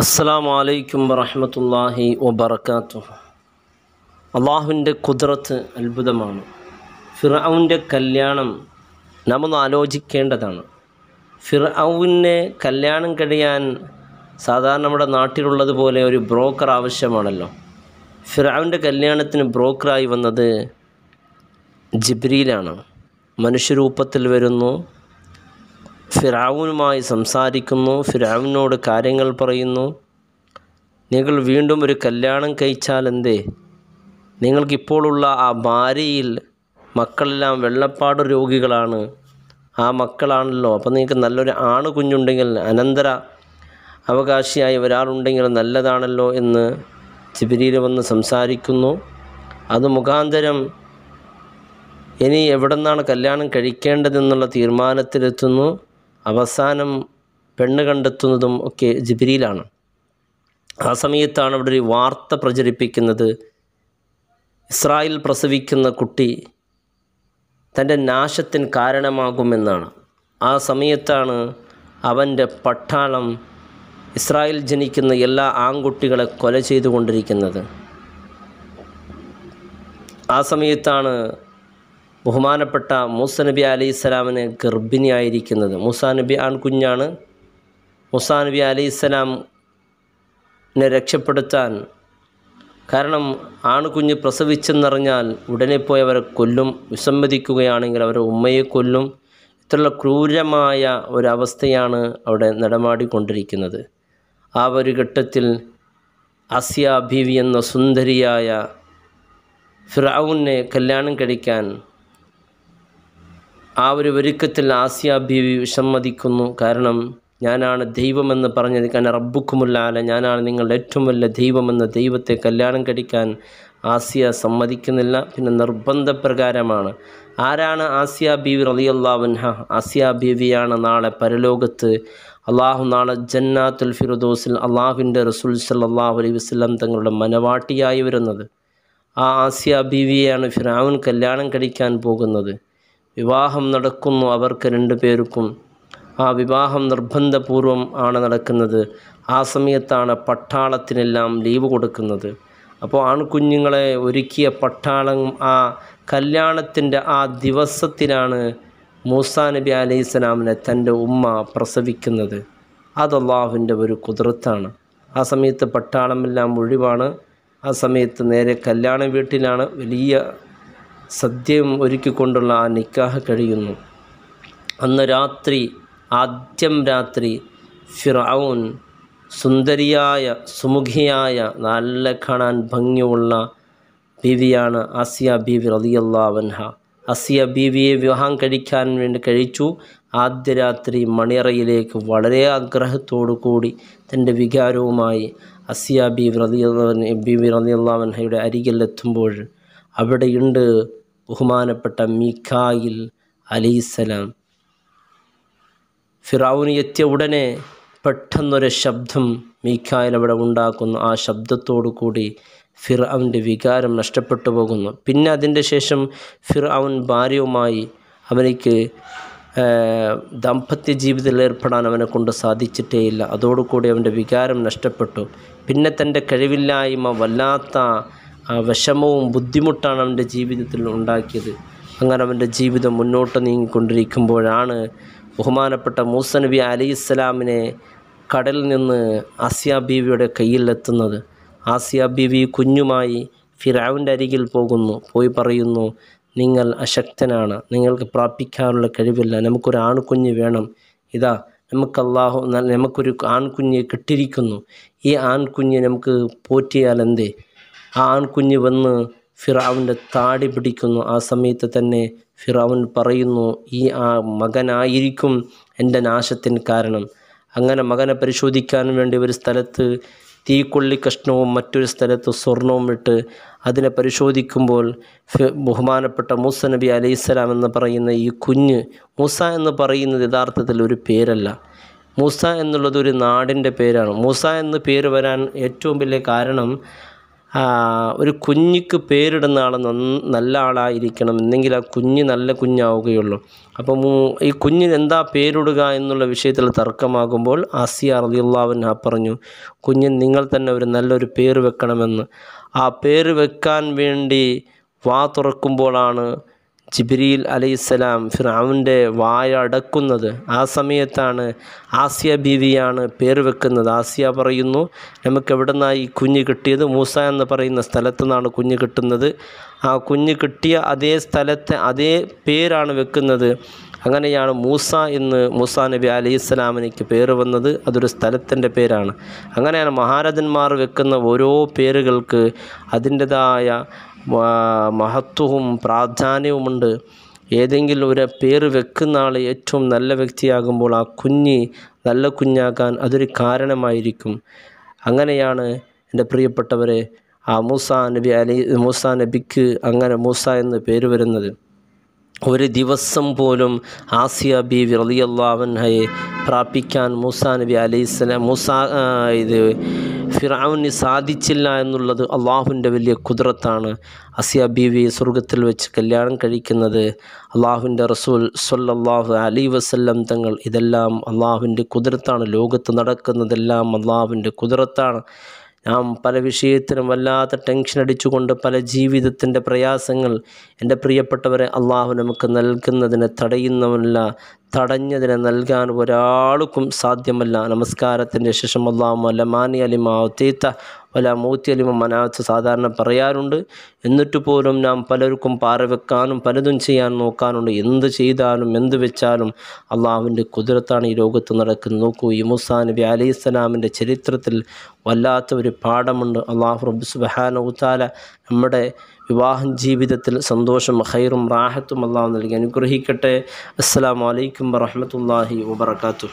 അസ്സാം വലൈക്കും വറഹമത്തല്ലാഹി വബർക്കാത്തു അള്ളാഹുവിൻ്റെ കുതിരത്ത് അത്ഭുതമാണ് ഫിറൌൻ്റെ കല്യാണം നമ്മൾ ആലോചിക്കേണ്ടതാണ് ഫിറൌവിനെ കല്യാണം കഴിയാൻ സാധാരണ നമ്മുടെ നാട്ടിലുള്ളതുപോലെ ഒരു ബ്രോക്കർ ആവശ്യമാണല്ലോ ഫിറൌൻ്റെ കല്യാണത്തിന് ബ്രോക്കറായി വന്നത് ജിബ്രിയിലാണ് മനുഷ്യരൂപത്തിൽ വരുന്നു ഫിറാവുനുമായി സംസാരിക്കുന്നു ഫിറാവിനോട് കാര്യങ്ങൾ പറയുന്നു നിങ്ങൾ വീണ്ടും ഒരു കല്യാണം കഴിച്ചാൽ എന്തേ നിങ്ങൾക്കിപ്പോഴുള്ള ആ ഭാര്യയിൽ മക്കളെല്ലാം വെള്ളപ്പാട് രോഗികളാണ് ആ മക്കളാണല്ലോ അപ്പം നിങ്ങൾക്ക് നല്ലൊരു ആണ് കുഞ്ഞുണ്ടെങ്കിൽ അനന്തര അവകാശിയായി ഒരാളുണ്ടെങ്കിൽ നല്ലതാണല്ലോ എന്ന് ചിബിരിയിൽ വന്ന് സംസാരിക്കുന്നു അത് മുഖാന്തരം ഇനി എവിടെ നിന്നാണ് കല്യാണം കഴിക്കേണ്ടതെന്നുള്ള തീരുമാനത്തിലെത്തുന്നു അവസാനം പെണ്ണ് കണ്ടെത്തുന്നതും ഒക്കെ ജിബിരിയിലാണ് ആ സമയത്താണ് അവിടെ ഒരു വാർത്ത പ്രചരിപ്പിക്കുന്നത് ഇസ്രായേൽ പ്രസവിക്കുന്ന കുട്ടി തൻ്റെ നാശത്തിന് കാരണമാകുമെന്നാണ് ആ സമയത്താണ് അവൻ്റെ പട്ടാളം ഇസ്രായേൽ ജനിക്കുന്ന എല്ലാ ആൺകുട്ടികളെ കൊല ചെയ്തുകൊണ്ടിരിക്കുന്നത് ആ സമയത്താണ് ബഹുമാനപ്പെട്ട മൂസ നബി അലി ഇസ്ലാമിന് ഗർഭിണിയായിരിക്കുന്നത് മൂസാ നബി ആൺകുഞ്ഞാണ് മൂസാ നബി അലൈഹി രക്ഷപ്പെടുത്താൻ കാരണം ആൺകുഞ്ഞ് പ്രസവിച്ചെന്നറിഞ്ഞാൽ ഉടനെ പോയി അവരെ കൊല്ലും വിസമ്മതിക്കുകയാണെങ്കിൽ അവരെ ഉമ്മയെ കൊല്ലും ഇത്രയുള്ള ക്രൂരമായ ഒരവസ്ഥയാണ് അവിടെ നടമാടിക്കൊണ്ടിരിക്കുന്നത് ആ ഒരു ഘട്ടത്തിൽ അസിയ ബീവി എന്ന സുന്ദരിയായ ഫിറൌനെ കല്യാണം കഴിക്കാൻ ആ ഒരു ഒരുക്കത്തിൽ ആസിയ ബീവി വിസമ്മതിക്കുന്നു കാരണം ഞാനാണ് ദൈവമെന്ന് പറഞ്ഞത് കാരണം റബ്ബുക്കുമുല്ലാല ഞാനാണ് നിങ്ങളുടെ ഏറ്റവും വലിയ ദൈവമെന്ന ദൈവത്തെ കല്യാണം കഴിക്കാൻ ആസിയ സമ്മതിക്കുന്നില്ല പിന്നെ നിർബന്ധപ്രകാരമാണ് ആരാണ് ആസിയ ബീവി റലിയല്ലാവുൻഹ ആസിയ ബീവിയാണ് നാളെ പരലോകത്ത് അള്ളാഹു നാളെ ജന്നാത്തുൽ ഫിറുദോസിൽ അള്ളാഹുവിൻ്റെ റസൂൽ സല്ലാഹു അലൈഹി വസ്ലം തങ്ങളുടെ മനവാട്ടിയായി വരുന്നത് ആ ആസിയ ബീവിയെയാണ് ഫിറാവുൻ കല്യാണം കഴിക്കാൻ പോകുന്നത് വിവാഹം നടക്കുന്നു അവർക്ക് രണ്ടു പേർക്കും ആ വിവാഹം നിർബന്ധപൂർവം ആണ് നടക്കുന്നത് ആ സമയത്താണ് പട്ടാളത്തിനെല്ലാം ലീവ് കൊടുക്കുന്നത് അപ്പോൾ ആൺകുഞ്ഞുങ്ങളെ ഒരുക്കിയ പട്ടാളം ആ കല്യാണത്തിൻ്റെ ആ ദിവസത്തിലാണ് മൂസാ നബി അലൈഹി സ്വലാമിനെ തൻ്റെ ഉമ്മ പ്രസവിക്കുന്നത് അത് അള്ളാഹുവിൻ്റെ ഒരു കുതിർത്താണ് ആ സമയത്ത് പട്ടാളമെല്ലാം ഒഴിവാണ് ആ സമയത്ത് നേരെ കല്യാണ വീട്ടിലാണ് വലിയ സദ്യം ഒരുക്കിക്കൊണ്ടുള്ള ആ നിക്കാഹ് കഴിയുന്നു അന്ന് രാത്രി ആദ്യം രാത്രി ഫിറൌൻ സുന്ദരിയായ സുമുഖിയായ നല്ല കാണാൻ ഭംഗിയുള്ള ബീവിയാണ് ആസിയ ബീവി വൻഹ അസിയ ബീവിയെ വിവാഹം കഴിക്കാൻ വേണ്ടി കഴിച്ചു ആദ്യ രാത്രി മണിയറയിലേക്ക് വളരെ ആഗ്രഹത്തോടു കൂടി തൻ്റെ വികാരവുമായി അസിയ ബീവി റതിയ ബീവി റതിയല്ലാവൻഹയുടെ അരികിലെത്തുമ്പോൾ അവിടെയുണ്ട് ബഹുമാനപ്പെട്ട മീഖായിൽ അലൈസലാം ഫിറാവുന് എത്തിയ ഉടനെ പെട്ടെന്നൊരു ശബ്ദം മീഖായിൽ അവിടെ ഉണ്ടാക്കുന്നു ആ ശബ്ദത്തോടു കൂടി ഫിർ അവൻ്റെ വികാരം നഷ്ടപ്പെട്ടു പോകുന്നു പിന്നെ അതിൻ്റെ ശേഷം ഫിർ അവൻ ഭാര്യയുമായി അവനിക്ക് ദാമ്പത്യ ജീവിതത്തിൽ ഏർപ്പെടാൻ അവനെ കൊണ്ട് സാധിച്ചിട്ടേയില്ല അതോടുകൂടി അവൻ്റെ വികാരം നഷ്ടപ്പെട്ടു പിന്നെ തൻ്റെ കഴിവില്ലായ്മ വല്ലാത്ത വിഷമവും ബുദ്ധിമുട്ടാണ് അവൻ്റെ ജീവിതത്തിൽ ഉണ്ടാക്കിയത് അങ്ങനെ അവൻ്റെ ജീവിതം മുന്നോട്ട് നീങ്ങിക്കൊണ്ടിരിക്കുമ്പോഴാണ് ബഹുമാനപ്പെട്ട മൂസ നബി അലി ഇസ്ലാമിനെ കടലിൽ നിന്ന് ആസിയാ ബീവിയുടെ കയ്യിലെത്തുന്നത് ആസിയാ ബീവി കുഞ്ഞുമായി ഫിറാവിൻ്റെ അരികിൽ പോകുന്നു പോയി പറയുന്നു നിങ്ങൾ അശക്തനാണ് നിങ്ങൾക്ക് പ്രാപിക്കാനുള്ള കഴിവില്ല നമുക്കൊരു ആൺകുഞ്ഞ് വേണം ഇതാ നമുക്ക് അള്ളാഹു നമുക്കൊരു ആൺകുഞ്ഞ് കിട്ടിയിരിക്കുന്നു ഈ ആൺകുഞ്ഞ് നമുക്ക് പോറ്റിയാൽ എന്തേ ആൺകുഞ്ഞ് വന്ന് ഫിറാവിൻ്റെ താടി പിടിക്കുന്നു ആ സമയത്ത് തന്നെ ഫിറാവുൻ പറയുന്നു ഈ ആ മകനായിരിക്കും എൻ്റെ നാശത്തിന് കാരണം അങ്ങനെ മകനെ പരിശോധിക്കാൻ വേണ്ടി ഒരു സ്ഥലത്ത് തീക്കൊള്ളി കഷ്ണവും മറ്റൊരു സ്ഥലത്ത് സ്വർണവും ഇട്ട് അതിനെ പരിശോധിക്കുമ്പോൾ ബഹുമാനപ്പെട്ട മൂസ നബി അലൈഹിസ്സലാം എന്ന് പറയുന്ന ഈ കുഞ്ഞ് മൂസ എന്ന് പറയുന്നത് യഥാർത്ഥത്തിൽ ഒരു പേരല്ല മൂസ എന്നുള്ളത് ഒരു നാടിൻ്റെ പേരാണ് മൂസ എന്ന് പേര് വരാൻ ഏറ്റവും വലിയ കാരണം ഒരു കുഞ്ഞിക്ക് പേരിടുന്ന ആൾ നല്ല ആളായിരിക്കണം എന്നെങ്കിൽ ആ കുഞ്ഞ് നല്ല കുഞ്ഞാവുകയുള്ളൂ അപ്പം ഈ കുഞ്ഞിന് എന്താ പേരിടുക എന്നുള്ള വിഷയത്തിൽ തർക്കമാകുമ്പോൾ ആസിയ ആ പറഞ്ഞു കുഞ്ഞിന് നിങ്ങൾ തന്നെ ഒരു നല്ലൊരു പേര് വെക്കണമെന്ന് ആ പേര് വെക്കാൻ വേണ്ടി വാ തുറക്കുമ്പോഴാണ് ജിബ്രീൽ അലി ഇസ്സലാം ഫിറാവിൻ്റെ വായടക്കുന്നത് ആ സമയത്താണ് ആസിയ ബീവിയാണ് പേര് വെക്കുന്നത് ആസിയ പറയുന്നു നമുക്ക് എവിടെ ഈ കുഞ്ഞ് കിട്ടിയത് മൂസ എന്ന് പറയുന്ന സ്ഥലത്തു നിന്നാണ് കുഞ്ഞ് കിട്ടുന്നത് ആ കുഞ്ഞ് കിട്ടിയ അതേ സ്ഥലത്തെ അതേ പേരാണ് വെക്കുന്നത് അങ്ങനെയാണ് മൂസ എന്ന് മൂസ നബി അലി ഇസ്ലാമിനിക്ക് പേര് വന്നത് അതൊരു സ്ഥലത്തിൻ്റെ പേരാണ് അങ്ങനെയാണ് മഹാരഥന്മാർ വെക്കുന്ന ഓരോ പേരുകൾക്ക് അതിൻ്റെതായ മഹത്വവും പ്രാധാന്യവുമുണ്ട് ഏതെങ്കിലും ഒരു പേര് വെക്കുന്ന ആൾ ഏറ്റവും നല്ല വ്യക്തിയാകുമ്പോൾ ആ കുഞ്ഞ് നല്ല കുഞ്ഞാകാൻ അതൊരു കാരണമായിരിക്കും അങ്ങനെയാണ് എൻ്റെ പ്രിയപ്പെട്ടവരെ ആ മൂസ നബി അലി മൂസ നബിക്ക് അങ്ങനെ മൂസ എന്ന് പേര് വരുന്നത് ഒരു ദിവസം പോലും ആസിയ ബീവി റലിയല്ലാവൻഹയെ പ്രാപിക്കാൻ മൂസ നബി അലൈസ്ലാം മൂസ ഇത് ഫിറാവിന് സാധിച്ചില്ല എന്നുള്ളത് അള്ളാഹുവിൻ്റെ വലിയ കുതിരത്താണ് അസിയ ബീവി സ്വർഗത്തിൽ വെച്ച് കല്യാണം കഴിക്കുന്നത് അള്ളാഹുവിൻ്റെ റസൂൽ സൊല്ലാഹു അലി വസ്ല്ലം തങ്ങൾ ഇതെല്ലാം അള്ളാഹുവിൻ്റെ കുതിരത്താണ് ലോകത്ത് നടക്കുന്നതെല്ലാം അള്ളാഹുവിൻ്റെ കുതിരത്താണ് നാം പല വിഷയത്തിനും വല്ലാത്ത ടെൻഷൻ അടിച്ചുകൊണ്ട് പല ജീവിതത്തിൻ്റെ പ്രയാസങ്ങൾ എൻ്റെ പ്രിയപ്പെട്ടവരെ അള്ളാഹു നമുക്ക് നൽകുന്നതിനെ തടയുന്നവനല്ല തടഞ്ഞതിനെ നൽകാൻ ഒരാൾക്കും സാധ്യമല്ല നമസ്കാരത്തിൻ്റെ ശേഷം അള്ളാഹു മാനി അലിമ തീത്ത വല്ല മൂത്തി അലിമ മനാത്ത് സാധാരണ പറയാറുണ്ട് എന്നിട്ട് പോലും നാം പലർക്കും പാറ വെക്കാനും പലതും ചെയ്യാൻ നോക്കാനുണ്ട് എന്ത് ചെയ്താലും എന്ത് വെച്ചാലും അള്ളാഹുവിൻ്റെ കുതിരത്താണ് ഈ ലോകത്ത് നടക്കുന്നത് നോക്കൂ ഈ മുസാ നബി അലൈഹി ചരിത്രത്തിൽ വല്ലാത്ത ഒരു പാഠമുണ്ട് അള്ളാഹു റബ്ബ് സുബാന താല നമ്മുടെ വിവാഹ ജീവിതത്തിൽ സന്തോഷം ഹൈറും റാഹത്തും അള്ളാഹു നൽകി അനുഗ്രഹിക്കട്ടെ അസ്സാം വലൈക്കും വറഹമത്തല്ലാഹി വാബർക്കാത്തു